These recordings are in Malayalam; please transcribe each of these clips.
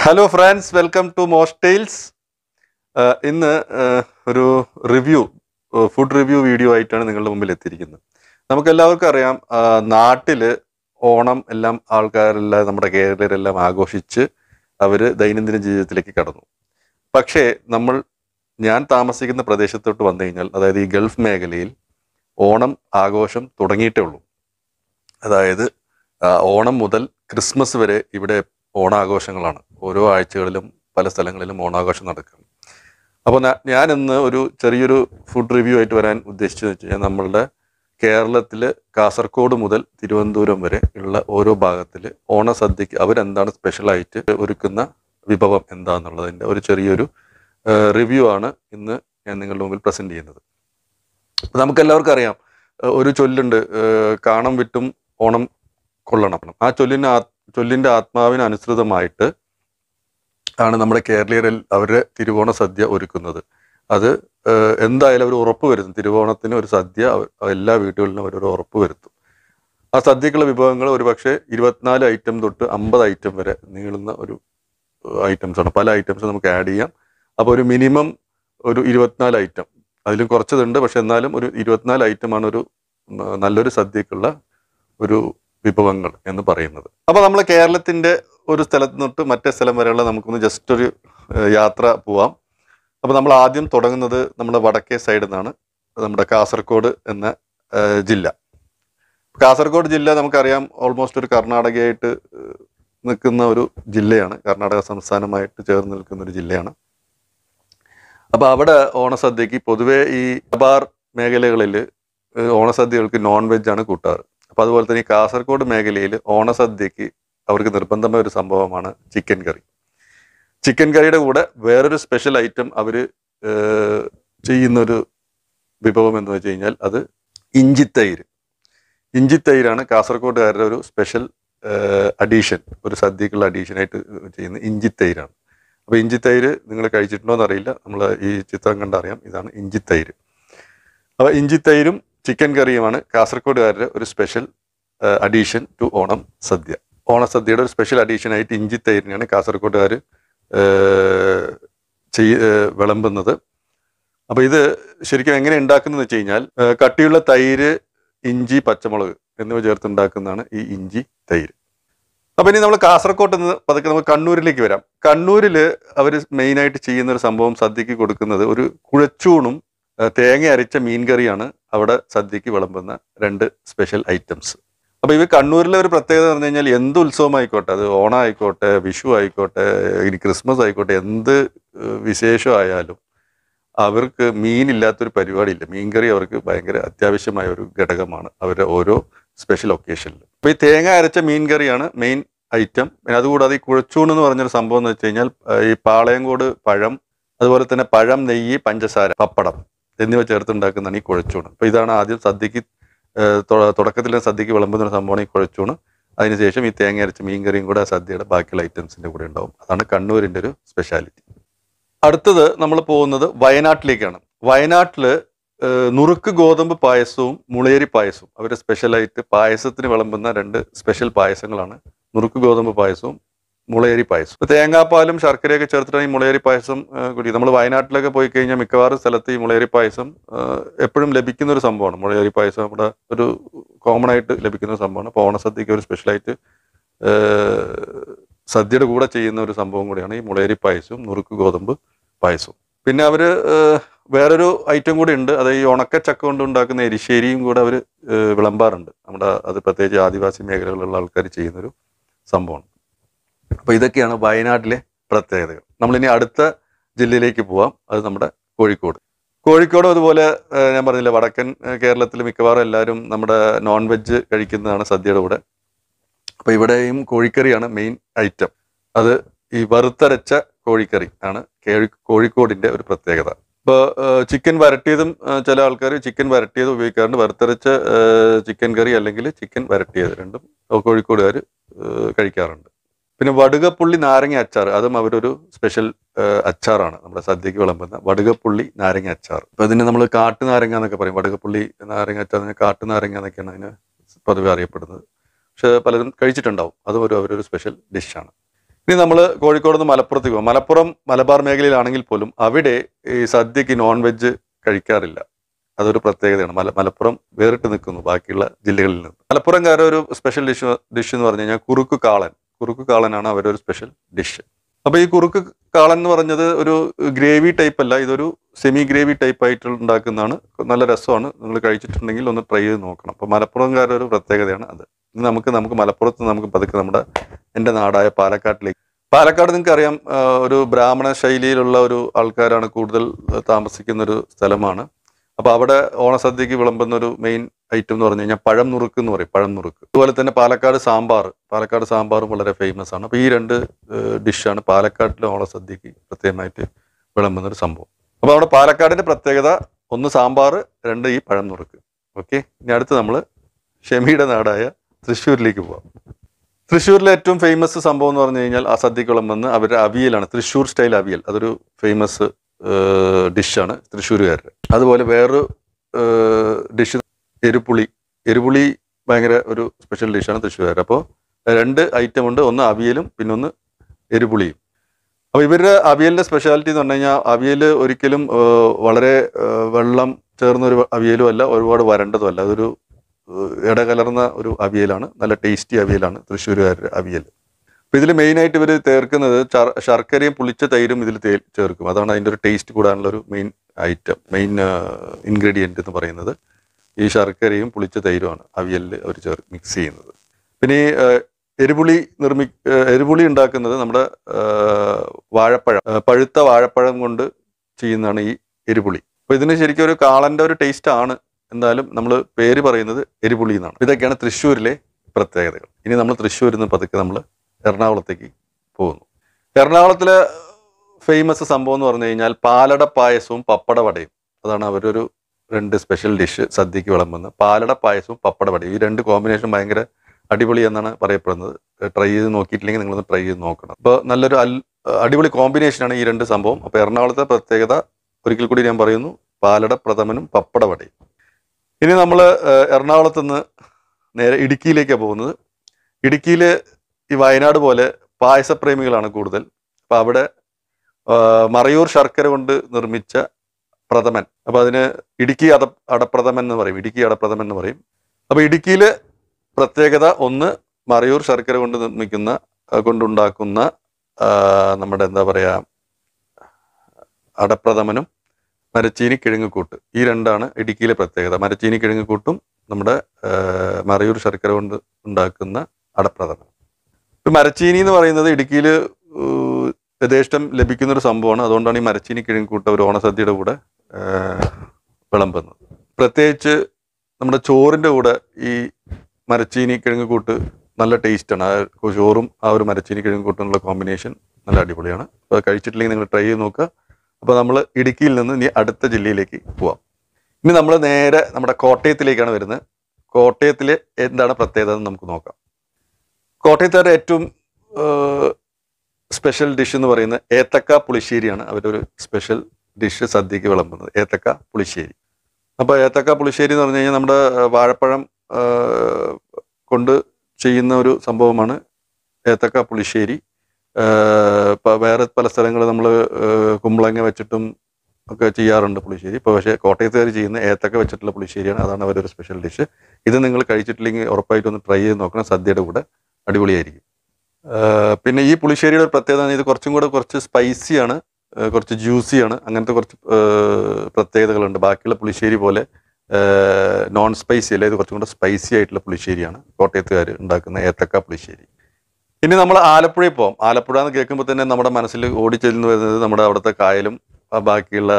ഹലോ ഫ്രണ്ട്സ് വെൽക്കം ടു മോസ്റ്റൈൽസ് ഇന്ന് uh, ഒരു റിവ്യൂ ഫുഡ് റിവ്യൂ വീഡിയോ ആയിട്ടാണ് നിങ്ങളുടെ മുമ്പിൽ എത്തിയിരിക്കുന്നത് നമുക്ക് എല്ലാവർക്കും അറിയാം uh, നാട്ടിൽ ഓണം എല്ലാം ആൾക്കാരെല്ലാം നമ്മുടെ കേരളീയരെല്ലാം ആഘോഷിച്ച് അവർ ദൈനംദിന ജീവിതത്തിലേക്ക് കടന്നു പക്ഷേ നമ്മൾ ഞാൻ താമസിക്കുന്ന പ്രദേശത്തോട്ട് വന്നു കഴിഞ്ഞാൽ അതായത് ഈ ഗൾഫ് മേഖലയിൽ ഓണം ആഘോഷം തുടങ്ങിയിട്ടേ ഉള്ളൂ അതായത് uh, ഓണം മുതൽ ക്രിസ്മസ് വരെ ഇവിടെ ഓണാഘോഷങ്ങളാണ് ഓരോ ആഴ്ചകളിലും പല സ്ഥലങ്ങളിലും ഓണാഘോഷം നടക്കും അപ്പോൾ ഞാൻ ഇന്ന് ഒരു ചെറിയൊരു ഫുഡ് റിവ്യൂ ആയിട്ട് വരാൻ ഉദ്ദേശിച്ചു വെച്ച് കഴിഞ്ഞാൽ നമ്മളുടെ കേരളത്തിൽ കാസർഗോഡ് മുതൽ തിരുവനന്തപുരം വരെ ഉള്ള ഓരോ ഭാഗത്തിൽ ഓണസദ്യക്ക് അവരെന്താണ് സ്പെഷ്യലായിട്ട് ഒരുക്കുന്ന വിഭവം എന്താന്നുള്ളതിൻ്റെ ഒരു ചെറിയൊരു റിവ്യൂ ആണ് ഇന്ന് ഞാൻ നിങ്ങളുടെ മുമ്പിൽ പ്രസൻറ്റ് ചെയ്യുന്നത് നമുക്കെല്ലാവർക്കും അറിയാം ഒരു ചൊല്ലുണ്ട് കാണം വിട്ടും ഓണം കൊള്ളണം ആ ചൊല്ലിന് ചൊല്ലിൻ്റെ ആത്മാവിന് അനുസൃതമായിട്ട് ആണ് നമ്മുടെ കേരളീയരിൽ അവരുടെ തിരുവോണ സദ്യ ഒരുക്കുന്നത് അത് എന്തായാലും അവർ ഉറപ്പ് വരുത്തും തിരുവോണത്തിന് ഒരു സദ്യ എല്ലാ വീടുകളിലും അവരൊരു ഉറപ്പ് വരുത്തും ആ സദ്യക്കുള്ള വിഭവങ്ങൾ ഒരുപക്ഷെ ഇരുപത്തിനാല് ഐറ്റം തൊട്ട് അമ്പത് ഐറ്റം വരെ നീളുന്ന ഒരു ഐറ്റംസ് ആണ് പല ഐറ്റംസ് നമുക്ക് ആഡ് ചെയ്യാം അപ്പോൾ ഒരു മിനിമം ഒരു ഇരുപത്തിനാല് ഐറ്റം അതിലും കുറച്ചതുണ്ട് പക്ഷെ എന്നാലും ഒരു ഇരുപത്തിനാല് ഐറ്റമാണ് ഒരു നല്ലൊരു സദ്യക്കുള്ള ഒരു വിഭവങ്ങൾ എന്ന് പറയുന്നത് അപ്പോൾ നമ്മളെ കേരളത്തിൻ്റെ ഒരു സ്ഥലത്ത് നിന്നിട്ട് മറ്റേ സ്ഥലം വരെയുള്ള നമുക്കൊന്ന് ജസ്റ്റ് ഒരു യാത്ര പോവാം അപ്പോൾ നമ്മൾ ആദ്യം തുടങ്ങുന്നത് നമ്മുടെ വടക്കേ സൈഡിൽ നിന്നാണ് നമ്മുടെ കാസർഗോഡ് എന്ന ജില്ല കാസർഗോഡ് ജില്ല നമുക്കറിയാം ഓൾമോസ്റ്റ് ഒരു കർണാടകയായിട്ട് നിൽക്കുന്ന ഒരു ജില്ലയാണ് കർണാടക സംസ്ഥാനമായിട്ട് ചേർന്ന് നിൽക്കുന്ന ഒരു ജില്ലയാണ് അപ്പോൾ അവിടെ ഓണസദ്യക്ക് പൊതുവേ ഈ അബാർ മേഖലകളിൽ ഓണസദ്യകൾക്ക് നോൺ വെജ് ആണ് കൂട്ടാറ് അപ്പോൾ അതുപോലെ തന്നെ ഈ കാസർഗോഡ് മേഖലയിൽ ഓണസദ്യക്ക് അവർക്ക് നിർബന്ധമായ ഒരു സംഭവമാണ് ചിക്കൻ കറി ചിക്കൻ കറിയുടെ കൂടെ വേറൊരു സ്പെഷ്യൽ ഐറ്റം അവർ ചെയ്യുന്നൊരു വിഭവം എന്ന് വെച്ച് കഴിഞ്ഞാൽ അത് ഇഞ്ചിത്തൈര് ഇഞ്ചിത്തൈരാണ് കാസർഗോഡുകാരുടെ ഒരു സ്പെഷ്യൽ അഡീഷൻ ഒരു സദ്യക്കുള്ള അഡീഷനായിട്ട് ചെയ്യുന്ന ഇഞ്ചിത്തൈരാണ് അപ്പോൾ ഇഞ്ചിത്തൈര് നിങ്ങൾ കഴിച്ചിട്ടുണ്ടോ എന്നറിയില്ല നമ്മൾ ഈ ചിത്രം കണ്ടറിയാം ഇതാണ് ഇഞ്ചിത്തൈര് അപ്പോൾ ഇഞ്ചിത്തൈരും ചിക്കൻ കറിയുമാണ് കാസർഗോഡുകാരുടെ ഒരു special addition to Onam sadya ഓണസദ്യയുടെ ഒരു സ്പെഷ്യൽ അഡീഷനായിട്ട് ഇഞ്ചിത്തൈരിനെയാണ് കാസർഗോഡുകാർ ചെയ് വിളമ്പുന്നത് അപ്പോൾ ഇത് ശരിക്കും എങ്ങനെ ഉണ്ടാക്കുന്നതെന്ന് വെച്ച് കഴിഞ്ഞാൽ കട്ടിയുള്ള തൈര് ഇഞ്ചി പച്ചമുളക് എന്നിവ ചേർത്ത് ഉണ്ടാക്കുന്നതാണ് ഈ ഇഞ്ചി തൈര് അപ്പോൾ ഇനി നമ്മൾ കാസർഗോട്ട് നിന്ന് പതുക്കെ നമുക്ക് കണ്ണൂരിലേക്ക് വരാം കണ്ണൂരിൽ അവർ മെയിനായിട്ട് ചെയ്യുന്ന ഒരു സംഭവം സദ്യക്ക് കൊടുക്കുന്നത് ഒരു കുഴച്ചൂണും തേങ്ങ അരച്ച മീൻ കറിയാണ് അവിടെ സദ്യക്ക് വിളമ്പുന്ന രണ്ട് സ്പെഷ്യൽ ഐറ്റംസ് അപ്പോൾ ഇവ കണ്ണൂരിലെ ഒരു പ്രത്യേകത എന്ന് പറഞ്ഞു കഴിഞ്ഞാൽ എന്ത് ഉത്സവമായിക്കോട്ടെ അത് ഓണമായിക്കോട്ടെ വിഷു ആയിക്കോട്ടെ ഇനി ക്രിസ്മസ് ആയിക്കോട്ടെ എന്ത് വിശേഷമായാലും അവർക്ക് മീനില്ലാത്തൊരു പരിപാടിയില്ല മീൻകറി അവർക്ക് ഭയങ്കര അത്യാവശ്യമായ ഒരു ഘടകമാണ് അവരുടെ ഓരോ സ്പെഷ്യൽ ഒക്കേഷനിൽ അപ്പോൾ ഈ തേങ്ങ അരച്ച മീൻകറിയാണ് മെയിൻ ഐറ്റം പിന്നെ അതുകൂടാതെ ഈ കുഴച്ചൂണ് എന്ന് പറഞ്ഞൊരു സംഭവം എന്ന് വെച്ച് കഴിഞ്ഞാൽ ഈ പാളയംകോട് പഴം അതുപോലെ തന്നെ പഴം നെയ്യ് പഞ്ചസാര പപ്പടം എന്നിവ ചേർത്തുണ്ടാക്കുന്നതാണ് ഈ കുഴച്ചൂണ് അപ്പോൾ ഇതാണ് ആദ്യം സദ്യക്ക് തുടക്കത്തിൽ സദ്യക്ക് വിളമ്പുന്ന ഒരു സംഭവമാണ് ഈ കുഴച്ചൂണ് അതിനുശേഷം ഈ തേങ്ങ അരച്ച മീൻ കറിയും കൂടെ സദ്യയുടെ ബാക്കിയുള്ള ഐറ്റംസിൻ്റെ കൂടെ ഉണ്ടാവും അതാണ് കണ്ണൂരിൻ്റെ ഒരു സ്പെഷ്യാലിറ്റി അടുത്തത് നമ്മൾ പോകുന്നത് വയനാട്ടിലേക്കാണ് വയനാട്ടിൽ നുറുക്ക് ഗോതമ്പ് പായസവും മുളയരി പായസവും അവരുടെ സ്പെഷ്യലായിട്ട് പായസത്തിന് വിളമ്പുന്ന രണ്ട് സ്പെഷ്യൽ പായസങ്ങളാണ് നുറുക്ക് ഗോതമ്പ് പായസവും മുളയേരി പായസം തേങ്ങാപ്പാലും ശർക്കരയൊക്കെ ചേർത്തിട്ടാണ് ഈ മുളയേരി പായസം കുടിക്കുക നമ്മൾ വയനാട്ടിലൊക്കെ പോയി കഴിഞ്ഞാൽ മിക്കവാറും സ്ഥലത്ത് ഈ മുളയേരി പായസം എപ്പോഴും ലഭിക്കുന്ന ഒരു സംഭവമാണ് മുളയേരി പായസം നമ്മുടെ ഒരു കോമൺ ആയിട്ട് ലഭിക്കുന്ന സംഭവമാണ് അപ്പോൾ ഓണസദ്യക്ക് ഒരു സ്പെഷ്യലായിട്ട് സദ്യയുടെ കൂടെ ചെയ്യുന്ന ഒരു സംഭവം കൂടിയാണ് ഈ മുളയേരി പായസവും നുറുക്ക് ഗോതമ്പ് പായസവും പിന്നെ അവർ വേറൊരു ഐറ്റം കൂടി ഉണ്ട് അത് ഈ ഉണക്കച്ചക്ക കൊണ്ട് ഉണ്ടാക്കുന്ന എരിശ്ശേരിയും കൂടെ അവർ വിളമ്പാറുണ്ട് നമ്മുടെ അത് പ്രത്യേകിച്ച് ആദിവാസി മേഖലകളിലുള്ള ആൾക്കാർ ചെയ്യുന്നൊരു സംഭവമാണ് അപ്പോൾ ഇതൊക്കെയാണ് വയനാട്ടിലെ പ്രത്യേകതകൾ നമ്മളിനി അടുത്ത ജില്ലയിലേക്ക് പോവാം അത് നമ്മുടെ കോഴിക്കോട് കോഴിക്കോട് അതുപോലെ ഞാൻ പറഞ്ഞില്ല വടക്കൻ കേരളത്തിൽ മിക്കവാറും എല്ലാവരും നമ്മുടെ നോൺ വെജ് കഴിക്കുന്നതാണ് സദ്യയുടെ കൂടെ അപ്പോൾ ഇവിടെയും കോഴിക്കറിയാണ് മെയിൻ ഐറ്റം അത് ഈ വറുത്തരച്ച കോഴിക്കറി ആണ് കോഴിക്കോടിന്റെ ഒരു പ്രത്യേകത ഇപ്പോൾ ചിക്കൻ വരട്ടിയതും ചില ആൾക്കാർ ചിക്കൻ വരട്ടിയത് ഉപയോഗിക്കാറുണ്ട് വറുത്തരച്ച ചിക്കൻ കറി അല്ലെങ്കിൽ ചിക്കൻ വരട്ടിയത് രണ്ടും കോഴിക്കോടുകാർ കഴിക്കാറുണ്ട് പിന്നെ വടുകപ്പുള്ളി നാരങ്ങ അച്ചാർ അതും അവരൊരു സ്പെഷ്യൽ അച്ചാറാണ് നമ്മുടെ സദ്യക്ക് വിളമ്പുന്ന വടുകപ്പുള്ളി നാരങ്ങ അച്ചാർ അപ്പൊ അതിന് നമ്മൾ കാട്ടു നാരങ്ങ എന്നൊക്കെ പറയും വടുകപ്പുള്ളി നാരങ്ങ അച്ചാർ കാട്ടു നാരങ്ങ എന്നൊക്കെയാണ് അതിന് പൊതുവെ അറിയപ്പെടുന്നത് പക്ഷെ പലരും കഴിച്ചിട്ടുണ്ടാവും അതും ഒരു അവരൊരു സ്പെഷ്യൽ ഡിഷാണ് ഇനി നമ്മൾ കോഴിക്കോട് നിന്ന് മലപ്പുറത്ത് പോകും മലപ്പുറം മലബാർ മേഖലയിലാണെങ്കിൽ പോലും അവിടെ ഈ സദ്യക്ക് നോൺ വെജ് കഴിക്കാറില്ല അതൊരു പ്രത്യേകതയാണ് മല മലപ്പുറം വേറിട്ട് നിൽക്കുന്നു ബാക്കിയുള്ള ജില്ലകളിൽ നിന്ന് മലപ്പുറംകാരുടെ ഒരു സ്പെഷ്യൽ ഡിഷ് ഡിഷ് എന്ന് പറഞ്ഞു കഴിഞ്ഞാൽ കുറുക്ക് കാളൻ കുറുക്ക് കാളനാണ് ഒരു സ്പെഷ്യൽ ഡിഷ് അപ്പോൾ ഈ കുറുക്ക് കാളൻ എന്ന് പറഞ്ഞത് ഒരു ഗ്രേവി ടൈപ്പ് അല്ല ഇതൊരു സെമി ഗ്രേവി ടൈപ്പ് ആയിട്ട് ഉണ്ടാക്കുന്നതാണ് നല്ല രസമാണ് നിങ്ങൾ കഴിച്ചിട്ടുണ്ടെങ്കിൽ ഒന്ന് ട്രൈ ചെയ്ത് നോക്കണം അപ്പോൾ മലപ്പുറംകാരുടെ ഒരു പ്രത്യേകതയാണ് അത് നമുക്ക് നമുക്ക് മലപ്പുറത്ത് നമുക്ക് പതുക്കെ നമ്മുടെ എൻ്റെ നാടായ പാലക്കാട്ടിലേക്ക് പാലക്കാട് നിങ്ങൾക്ക് അറിയാം ഒരു ബ്രാഹ്മണ ശൈലിയിലുള്ള ഒരു ആൾക്കാരാണ് കൂടുതൽ താമസിക്കുന്ന ഒരു സ്ഥലമാണ് അപ്പോൾ അവിടെ ഓണസദ്യക്ക് വിളമ്പുന്ന ഒരു മെയിൻ ഐറ്റം എന്ന് പറഞ്ഞു കഴിഞ്ഞാൽ പഴം നുറുക്ക് എന്ന് പറയും പഴം നുറുക്ക് അതുപോലെ തന്നെ പാലക്കാട് സാമ്പാർ പാലക്കാട് സാമ്പാറും വളരെ ഫേമസ് ആണ് അപ്പോൾ ഈ രണ്ട് ഡിഷാണ് പാലക്കാട്ടിലെ ഓണസദ്യക്ക് പ്രത്യേകമായിട്ട് വിളമ്പുന്ന ഒരു സംഭവം അപ്പോൾ അവിടെ പാലക്കാടിൻ്റെ പ്രത്യേകത ഒന്ന് സാമ്പാർ രണ്ട് ഈ പഴം നുറുക്ക് ഓക്കെ ഇനി അടുത്ത് നമ്മൾ ഷെമിയുടെ നാടായ തൃശ്ശൂരിലേക്ക് പോവാം തൃശ്ശൂരിലെ ഏറ്റവും ഫേമസ് സംഭവം എന്ന് പറഞ്ഞു കഴിഞ്ഞാൽ ആ സദ്യക്കുളം വന്ന് അവരുടെ അവിയലാണ് തൃശ്ശൂർ സ്റ്റൈൽ അവിയൽ അതൊരു ഫേമസ് ഡിഷാണ് തൃശ്ശൂരുകാരുടെ അതുപോലെ വേറൊരു ഡിഷ് എരുപുളി എരുപുളി ഭയങ്കര ഒരു സ്പെഷ്യൽ ഡിഷാണ് തൃശ്ശൂരുകാർ അപ്പോൾ രണ്ട് ഐറ്റം ഉണ്ട് ഒന്ന് അവിയലും പിന്നെ ഒന്ന് എരുപുളിയും അപ്പോൾ ഇവരുടെ അവിയലിൻ്റെ സ്പെഷ്യാലിറ്റി എന്ന് പറഞ്ഞു കഴിഞ്ഞാൽ അവിയൽ ഒരിക്കലും വളരെ വെള്ളം ചേർന്നൊരു അവിയലും അല്ല ഒരുപാട് അല്ല അതൊരു ഇടകലർന്ന ഒരു അവിയലാണ് നല്ല ടേസ്റ്റി അവിയലാണ് തൃശ്ശൂരുകാരുടെ അവിയൽ അപ്പം ഇതിൽ മെയിനായിട്ട് ഇവർ ചേർക്കുന്നത് ശർക്കരയും പുളിച്ച തൈരും ഇതിൽ ചേർക്കും അതാണ് അതിൻ്റെ ഒരു ടേസ്റ്റ് കൂടാനുള്ള ഒരു മെയിൻ ഐറ്റം മെയിൻ ഇൻഗ്രീഡിയൻ്റ് എന്ന് പറയുന്നത് ഈ ശർക്കരയും പുളിച്ച തൈരുമാണ് അവിയലിൽ അവർ ചേർ മിക്സ് ചെയ്യുന്നത് പിന്നെ ഈ എരിപുളി നിർമ്മി എരിപുളി ഉണ്ടാക്കുന്നത് നമ്മുടെ വാഴപ്പഴം പഴുത്ത വാഴപ്പഴം കൊണ്ട് ചെയ്യുന്നതാണ് ഈ എരിപുളി അപ്പോൾ ഇതിന് ശരിക്കും ഒരു കാളൻ്റെ ഒരു ടേസ്റ്റ് ആണ് എന്തായാലും നമ്മൾ പേര് പറയുന്നത് എരിപുളി എന്നാണ് ഇതൊക്കെയാണ് തൃശ്ശൂരിലെ പ്രത്യേകതകൾ ഇനി നമ്മൾ തൃശ്ശൂരിൽ നിന്ന് പതുക്കെ നമ്മൾ എറണാകുളത്തേക്ക് പോകുന്നു എറണാകുളത്തിലെ ഫേമസ് സംഭവം എന്ന് പറഞ്ഞു കഴിഞ്ഞാൽ പാലട പായസവും പപ്പടവടയും അതാണ് അവരൊരു രണ്ട് സ്പെഷ്യൽ ഡിഷ് സദ്യക്ക് വിളമ്പുന്നത് പാലട പായസവും പപ്പടവടയും ഈ രണ്ട് കോമ്പിനേഷൻ ഭയങ്കര അടിപൊളി എന്നാണ് പറയപ്പെടുന്നത് ട്രൈ ചെയ്ത് നോക്കിയിട്ടില്ലെങ്കിൽ നിങ്ങളൊന്ന് ട്രൈ ചെയ്ത് നോക്കണം അപ്പോൾ നല്ലൊരു അൽ അടിപൊളി കോമ്പിനേഷനാണ് ഈ രണ്ട് സംഭവം അപ്പോൾ എറണാകുളത്തെ പ്രത്യേകത ഒരിക്കൽ കൂടി ഞാൻ പറയുന്നു പാലട പ്രഥമനും പപ്പടവടയും ഇനി നമ്മൾ എറണാകുളത്ത് നിന്ന് നേരെ ഇടുക്കിയിലേക്കാണ് പോകുന്നത് ഇടുക്കിയിൽ ഈ വയനാട് പോലെ പായസപ്രേമികളാണ് കൂടുതൽ അപ്പൊ അവിടെ മറയൂർ ശർക്കര കൊണ്ട് നിർമ്മിച്ച പ്രഥമൻ അപ്പൊ അതിന് ഇടുക്കി അട അടപ്രഥമൻ എന്ന് പറയും ഇടുക്കി അടപ്രഥമൻ എന്ന് പറയും അപ്പൊ ഇടുക്കിയിലെ പ്രത്യേകത ഒന്ന് മറയൂർ ശർക്കര കൊണ്ട് നിർമ്മിക്കുന്ന കൊണ്ടുണ്ടാക്കുന്ന നമ്മുടെ എന്താ പറയാ അടപ്രഥമനും മരച്ചീനി കിഴങ്ങുകൂട്ട് ഈ രണ്ടാണ് ഇടുക്കിയിലെ പ്രത്യേകത മരച്ചീനി കിഴങ്ങുകൂട്ടും നമ്മുടെ മറയൂർ ശർക്കര കൊണ്ട് ഉണ്ടാക്കുന്ന അടപ്രഥമനും ഒരു മരച്ചീനി എന്ന് പറയുന്നത് ഇടുക്കിയിൽ യഥേഷ്ടം ലഭിക്കുന്ന ഒരു സംഭവമാണ് അതുകൊണ്ടാണ് ഈ മരച്ചീനി കിഴങ്ങിക്കൂട്ട ഒരു ഓണസദ്യയുടെ കൂടെ വിളമ്പുന്നത് പ്രത്യേകിച്ച് നമ്മുടെ ചോറിൻ്റെ കൂടെ ഈ മരച്ചീനി കിഴങ്ങുകൂട്ട് നല്ല ടേസ്റ്റാണ് ആ ചോറും ആ ഒരു മരച്ചീനി കിഴങ്ങുകൂട്ടുള്ള കോമ്പിനേഷൻ നല്ല അടിപൊളിയാണ് അപ്പോൾ കഴിച്ചിട്ടില്ലെങ്കിൽ നിങ്ങൾ ട്രൈ ചെയ്ത് നോക്കുക അപ്പോൾ നമ്മൾ ഇടുക്കിയിൽ നിന്ന് ഇനി അടുത്ത ജില്ലയിലേക്ക് പോവാം ഇനി നമ്മൾ നേരെ നമ്മുടെ കോട്ടയത്തിലേക്കാണ് വരുന്നത് കോട്ടയത്തിലെ എന്താണ് പ്രത്യേകത എന്ന് നമുക്ക് നോക്കാം കോട്ടയത്തുകാർ ഏറ്റവും സ്പെഷ്യൽ ഡിഷ് എന്ന് പറയുന്നത് ഏത്തക്ക പുളിശ്ശേരിയാണ് അവരുടെ ഒരു സ്പെഷ്യൽ ഡിഷ് സദ്യക്ക് വിളമ്പുന്നത് ഏത്തക്ക പുളിശ്ശേരി അപ്പോൾ ഏത്തക്ക പുളിശ്ശേരി എന്ന് പറഞ്ഞു കഴിഞ്ഞാൽ നമ്മുടെ വാഴപ്പഴം കൊണ്ട് ചെയ്യുന്ന ഒരു സംഭവമാണ് ഏത്തക്ക പുളിശ്ശേരി വേറെ പല സ്ഥലങ്ങളിൽ നമ്മൾ കുമ്പളങ്ങ വെച്ചിട്ടും ഒക്കെ ചെയ്യാറുണ്ട് പുളിശ്ശേരി ഇപ്പോൾ പക്ഷേ കോട്ടയത്തുകാർ ചെയ്യുന്ന ഏത്തക്ക വെച്ചിട്ടുള്ള പുളിശ്ശേരിയാണ് അതാണ് അവരൊരു സ്പെഷ്യൽ ഡിഷ് ഇത് നിങ്ങൾ കഴിച്ചിട്ടില്ലെങ്കിൽ ഉറപ്പായിട്ടും ഒന്ന് ട്രൈ ചെയ്ത് നോക്കണം സദ്യയുടെ കൂടെ അടിപൊളിയായിരിക്കും പിന്നെ ഈ പുളിശ്ശേരിയുടെ ഒരു പ്രത്യേകത ഇത് കുറച്ചും കൂടെ കുറച്ച് സ്പൈസിയാണ് കുറച്ച് ജ്യൂസിയാണ് അങ്ങനത്തെ കുറച്ച് പ്രത്യേകതകളുണ്ട് ബാക്കിയുള്ള പുളിശ്ശേരി പോലെ നോൺ സ്പൈസി അല്ല ഇത് കുറച്ചും കൂടെ സ്പൈസി ആയിട്ടുള്ള പുളിശ്ശേരിയാണ് കോട്ടയത്തുകാർ ഉണ്ടാക്കുന്ന ഏത്തക്ക പുളിശ്ശേരി ഇനി നമ്മൾ ആലപ്പുഴയിൽ പോകാം ആലപ്പുഴ എന്ന് കേൾക്കുമ്പോൾ തന്നെ നമ്മുടെ മനസ്സിൽ ഓടിച്ചെല്ലുന്നു വരുന്നത് നമ്മുടെ അവിടുത്തെ കായലും ബാക്കിയുള്ള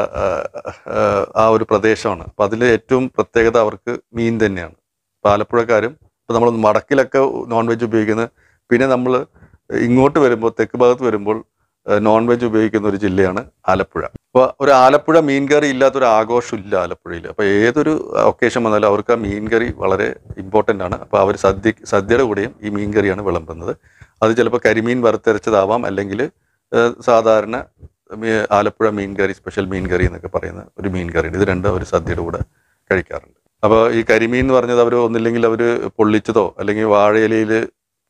ആ ഒരു പ്രദേശമാണ് അപ്പോൾ അതിൽ ഏറ്റവും പ്രത്യേകത അവർക്ക് മീൻ തന്നെയാണ് ആലപ്പുഴക്കാരും ഇപ്പോൾ നമ്മൾ വടക്കിലൊക്കെ നോൺ വെജ് ഉപയോഗിക്കുന്നത് പിന്നെ നമ്മൾ ഇങ്ങോട്ട് വരുമ്പോൾ തെക്ക് ഭാഗത്ത് വരുമ്പോൾ നോൺ വെജ് ഉപയോഗിക്കുന്ന ഒരു ജില്ലയാണ് ആലപ്പുഴ അപ്പോൾ ഒരു ആലപ്പുഴ മീൻ കറി ഇല്ലാത്തൊരു ആഘോഷമില്ല ആലപ്പുഴയിൽ അപ്പോൾ ഏതൊരു ഒക്കേഷൻ വന്നാലും അവർക്ക് ആ മീൻ കറി വളരെ ഇമ്പോർട്ടൻ്റ് ആണ് അപ്പോൾ അവർ സദ്യ സദ്യയുടെ കൂടെയും ഈ മീൻ കറിയാണ് വിളമ്പുന്നത് അത് ചിലപ്പോൾ കരിമീൻ വറുത്തരച്ചതാവാം അല്ലെങ്കിൽ സാധാരണ ആലപ്പുഴ മീൻ കറി സ്പെഷ്യൽ മീൻ കറി എന്നൊക്കെ പറയുന്ന ഒരു മീൻ കറിയുണ്ട് ഇത് രണ്ടും അവർ സദ്യയുടെ കൂടെ കഴിക്കാറുണ്ട് അപ്പോൾ ഈ കരിമീൻ എന്ന് പറഞ്ഞത് അവർ ഒന്നില്ലെങ്കിൽ അവർ പൊള്ളിച്ചതോ അല്ലെങ്കിൽ വാഴയിലയിൽ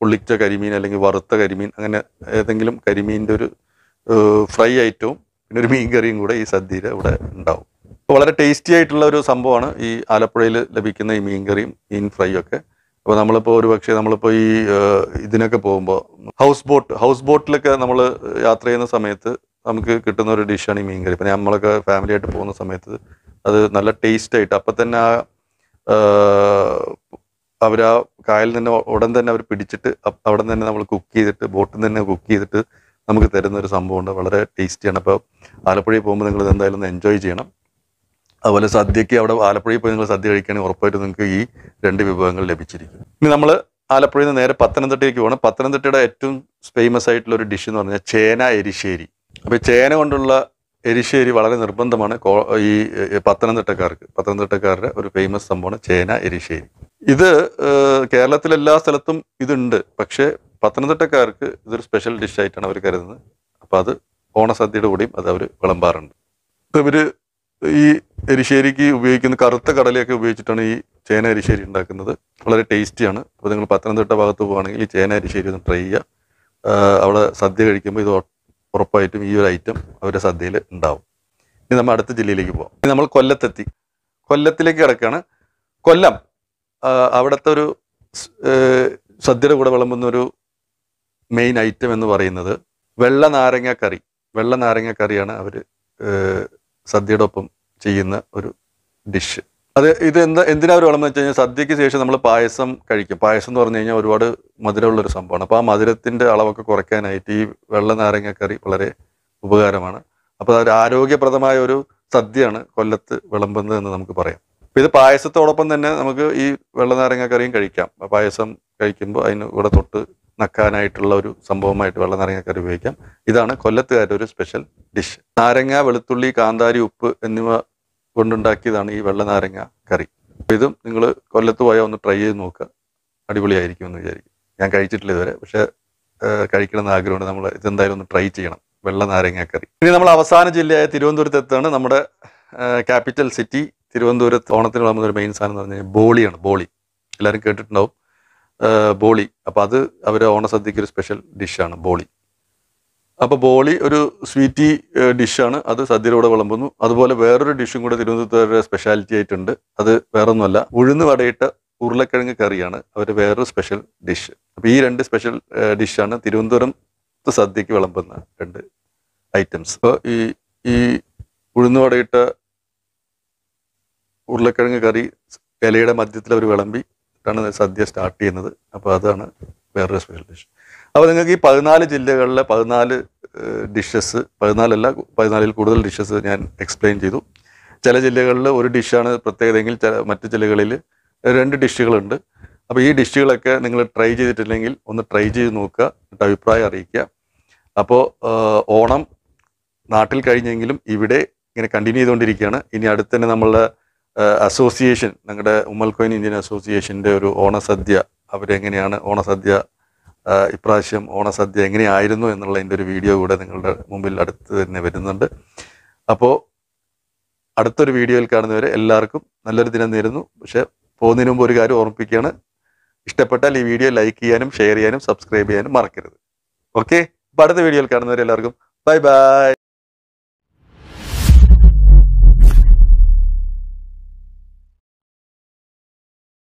പൊള്ളിച്ച കരിമീൻ അല്ലെങ്കിൽ വറുത്ത കരിമീൻ അങ്ങനെ ഏതെങ്കിലും കരിമീൻ്റെ ഒരു ഫ്രൈ ഐറ്റവും പിന്നെ ഒരു മീൻ കറിയും കൂടെ ഈ സദ്യയിൽ ഇവിടെ ഉണ്ടാവും അപ്പോൾ വളരെ ടേസ്റ്റി ആയിട്ടുള്ള ഒരു സംഭവമാണ് ഈ ആലപ്പുഴയിൽ ലഭിക്കുന്ന ഈ മീൻ കറിയും മീൻ ഫ്രൈ ഒക്കെ അപ്പോൾ നമ്മളിപ്പോൾ ഒരു പക്ഷേ നമ്മളിപ്പോൾ ഈ ഇതിനൊക്കെ പോകുമ്പോൾ ഹൗസ് ബോട്ട് ഹൗസ് ബോട്ടിലൊക്കെ നമ്മൾ യാത്ര ചെയ്യുന്ന സമയത്ത് നമുക്ക് കിട്ടുന്ന ഒരു ഡിഷാണ് ഈ മീൻ കറി ഇപ്പം നമ്മളൊക്കെ ഫാമിലിയായിട്ട് പോകുന്ന സമയത്ത് അത് നല്ല ടേസ്റ്റ് ആയിട്ട് അപ്പം തന്നെ ആ അവർ ആ കായലിൽ നിന്ന് ഉടൻ തന്നെ അവർ പിടിച്ചിട്ട് അവിടെ തന്നെ നമ്മൾ കുക്ക് ചെയ്തിട്ട് ബോട്ടിൽ നിന്ന് കുക്ക് ചെയ്തിട്ട് നമുക്ക് തരുന്ന ഒരു സംഭവമുണ്ട് വളരെ ടേസ്റ്റിയാണ് അപ്പോൾ ആലപ്പുഴയിൽ പോകുമ്പോൾ നിങ്ങൾ എന്തായാലും ഒന്ന് എൻജോയ് ചെയ്യണം അതുപോലെ സദ്യയ്ക്ക് അവിടെ ആലപ്പുഴയിൽ പോയി നിങ്ങൾ സദ്യ കഴിക്കുകയാണെങ്കിൽ ഉറപ്പായിട്ട് നിങ്ങൾക്ക് ഈ രണ്ട് വിഭവങ്ങൾ ലഭിച്ചിരിക്കും ഇനി നമ്മൾ ആലപ്പുഴയിൽ നിന്ന് നേരെ പത്തനംതിട്ടയിലേക്ക് പോകണം പത്തനംതിട്ടയുടെ ഏറ്റവും ഫേമസ് ആയിട്ടുള്ള ഒരു ഡിഷ് എന്ന് പറഞ്ഞാൽ ചേന എരിശ്ശേരി അപ്പോൾ ചേന കൊണ്ടുള്ള എരിശ്ശേരി വളരെ നിർബന്ധമാണ് ഈ പത്തനംതിട്ടക്കാർക്ക് പത്തനംതിട്ടക്കാരുടെ ഒരു ഫേമസ് സംഭവമാണ് ചേന എരിശ്ശേരി ഇത് കേരളത്തിലെ എല്ലാ സ്ഥലത്തും ഇതുണ്ട് പക്ഷേ പത്തനംതിട്ടക്കാർക്ക് ഇതൊരു സ്പെഷ്യൽ ഡിഷായിട്ടാണ് അവർ കരുതുന്നത് അപ്പോൾ അത് ഓണസദ്യയുടെ കൂടിയും അത് അവർ വിളമ്പാറുണ്ട് ഇവർ ഈ എരിശ്ശേരിക്ക് ഉപയോഗിക്കുന്ന കറുത്ത കടലയൊക്കെ ഉപയോഗിച്ചിട്ടാണ് ഈ ചേന എരിശ്ശേരി ഉണ്ടാക്കുന്നത് വളരെ ടേസ്റ്റിയാണ് അപ്പോൾ നിങ്ങൾ പത്തനംതിട്ട ഭാഗത്ത് പോവുകയാണെങ്കിൽ ഈ ചേന എരിശ്ശേരി ഒന്ന് ട്രൈ ചെയ്യുക അവിടെ സദ്യ കഴിക്കുമ്പോൾ ഇത് ഉറപ്പായിട്ടും ഈ ഒരു ഐറ്റം അവരുടെ സദ്യയിൽ ഉണ്ടാവും ഇനി നമ്മൾ അടുത്ത ജില്ലയിലേക്ക് പോകാം ഇനി നമ്മൾ കൊല്ലത്തെത്തി കൊല്ലത്തിലേക്ക് കിടക്കുകയാണ് കൊല്ലം അവിടുത്തെ ഒരു സദ്യയുടെ കൂടെ വിളമ്പുന്ന ഒരു മെയിൻ ഐറ്റം എന്ന് പറയുന്നത് വെള്ള നാരങ്ങ കറി വെള്ള നാരങ്ങ കറിയാണ് അവർ ഒപ്പം ചെയ്യുന്ന ഒരു ഡിഷ് അതെ ഇത് എന്താ എന്തിനാ ഒരു വിളമ്പെന്ന് വെച്ച് കഴിഞ്ഞാൽ സദ്യക്ക് ശേഷം നമ്മൾ പായസം കഴിക്കും പായസം എന്ന് പറഞ്ഞു കഴിഞ്ഞാൽ ഒരുപാട് മധുരമുള്ളൊരു സംഭവമാണ് അപ്പോൾ ആ മധുരത്തിൻ്റെ അളവൊക്കെ കുറയ്ക്കാനായിട്ട് ഈ വെള്ള നാരങ്ങ കറി വളരെ ഉപകാരമാണ് അപ്പോൾ അതൊരു ആരോഗ്യപ്രദമായ ഒരു സദ്യയാണ് കൊല്ലത്ത് വിളമ്പുന്നത് എന്ന് നമുക്ക് പറയാം അപ്പോൾ ഇത് പായസത്തോടൊപ്പം തന്നെ നമുക്ക് ഈ വെള്ള നാരങ്ങ കറിയും കഴിക്കാം പായസം കഴിക്കുമ്പോൾ അതിന് ഇവിടെ തൊട്ട് നക്കാനായിട്ടുള്ള ഒരു സംഭവമായിട്ട് വെള്ള നാരങ്ങ കറി ഉപയോഗിക്കാം ഇതാണ് കൊല്ലത്തുകാരുടെ ഒരു സ്പെഷ്യൽ ഡിഷ് നാരങ്ങ വെളുത്തുള്ളി കാന്താരി ഉപ്പ് എന്നിവ കൊണ്ടുണ്ടാക്കിയതാണ് ഈ വെള്ളനാരങ്ങ കറി അപ്പോൾ ഇതും നിങ്ങൾ കൊല്ലത്ത് പോയാൽ ഒന്ന് ട്രൈ ചെയ്ത് നോക്കുക അടിപൊളിയായിരിക്കും എന്ന് വിചാരിക്കും ഞാൻ കഴിച്ചിട്ടില്ല ഇതുവരെ പക്ഷേ കഴിക്കണമെന്ന് ആഗ്രഹമുണ്ട് നമ്മൾ ഇതെന്തായാലും ഒന്ന് ട്രൈ ചെയ്യണം വെള്ള കറി ഇനി നമ്മൾ അവസാന ജില്ലയായ തിരുവനന്തപുരത്ത് എത്താണ് നമ്മുടെ ക്യാപിറ്റൽ സിറ്റി തിരുവനന്തപുരത്ത് ഓണത്തിന് വിളമ്പുന്ന ഒരു മെയിൻ സാധനം എന്ന് പറഞ്ഞാൽ ബോളിയാണ് ബോളി എല്ലാവരും കേട്ടിട്ടുണ്ടാവും ബോളി അപ്പോൾ അത് അവർ ഓണസദ്യക്ക് ഒരു സ്പെഷ്യൽ ഡിഷാണ് ബോളി അപ്പോൾ ബോളി ഒരു സ്വീറ്റി ഡിഷാണ് അത് സദ്യയിലൂടെ വിളമ്പുന്നു അതുപോലെ വേറൊരു ഡിഷും കൂടെ തിരുവനന്തപുരത്തെ സ്പെഷ്യാലിറ്റി ആയിട്ടുണ്ട് അത് വേറൊന്നുമല്ല ഉഴുന്ന് വടയിട്ട ഉരുളക്കിഴങ്ങ് കറിയാണ് അവരുടെ വേറൊരു സ്പെഷ്യൽ ഡിഷ് അപ്പോൾ ഈ രണ്ട് സ്പെഷ്യൽ ഡിഷാണ് തിരുവനന്തപുരം സദ്യക്ക് വിളമ്പുന്ന രണ്ട് ഐറ്റംസ് അപ്പോൾ ഈ ഈ ഉഴുന്ന് വടയിട്ട ഉരുളക്കിഴങ്ങ് കറി ഇലയുടെ മധ്യത്തിൽ അവർ വിളമ്പി ആണ് സദ്യ സ്റ്റാർട്ട് ചെയ്യുന്നത് അപ്പോൾ അതാണ് വേറൊരു സ്പെഷ്യൽ ഡിഷ് അപ്പോൾ നിങ്ങൾക്ക് ഈ പതിനാല് ജില്ലകളിലെ പതിനാല് ഡിഷസ് പതിനാലല്ല പതിനാലിൽ കൂടുതൽ ഡിഷസ് ഞാൻ എക്സ്പ്ലെയിൻ ചെയ്തു ചില ജില്ലകളിൽ ഒരു ഡിഷാണ് പ്രത്യേകതയെങ്കിൽ ചില മറ്റ് ജില്ലകളിൽ രണ്ട് ഡിഷുകളുണ്ട് അപ്പോൾ ഈ ഡിഷുകളൊക്കെ നിങ്ങൾ ട്രൈ ചെയ്തിട്ടില്ലെങ്കിൽ ഒന്ന് ട്രൈ ചെയ്ത് നോക്കുക എന്നിട്ട് അഭിപ്രായം അറിയിക്കുക അപ്പോൾ ഓണം നാട്ടിൽ കഴിഞ്ഞെങ്കിലും ഇവിടെ ഇങ്ങനെ കണ്ടിന്യൂ ചെയ്തുകൊണ്ടിരിക്കുകയാണ് ഇനി തന്നെ നമ്മളുടെ അസോസിയേഷൻ ഞങ്ങളുടെ ഉമ്മൽക്കോയിൻ ഇന്ത്യൻ അസോസിയേഷൻ്റെ ഒരു ഓണസദ്യ അവരെങ്ങനെയാണ് ഓണസദ്യ ഇപ്രാവശ്യം ഓണസദ്യ എങ്ങനെയായിരുന്നു എൻ്റെ ഒരു വീഡിയോ കൂടെ നിങ്ങളുടെ മുമ്പിൽ അടുത്ത് തന്നെ വരുന്നുണ്ട് അപ്പോൾ അടുത്തൊരു വീഡിയോയിൽ കാണുന്നവരെ എല്ലാവർക്കും നല്ലൊരു ദിനം നേരുന്നു പക്ഷേ പോകുന്നതിന് മുമ്പ് ഒരു കാര്യം ഓർമ്മിപ്പിക്കുകയാണ് ഇഷ്ടപ്പെട്ടാൽ ഈ വീഡിയോ ലൈക്ക് ചെയ്യാനും ഷെയർ ചെയ്യാനും സബ്സ്ക്രൈബ് ചെയ്യാനും മറക്കരുത് ഓക്കെ അടുത്ത വീഡിയോയിൽ കാണുന്നവരെ എല്ലാവർക്കും ബൈ ബൈ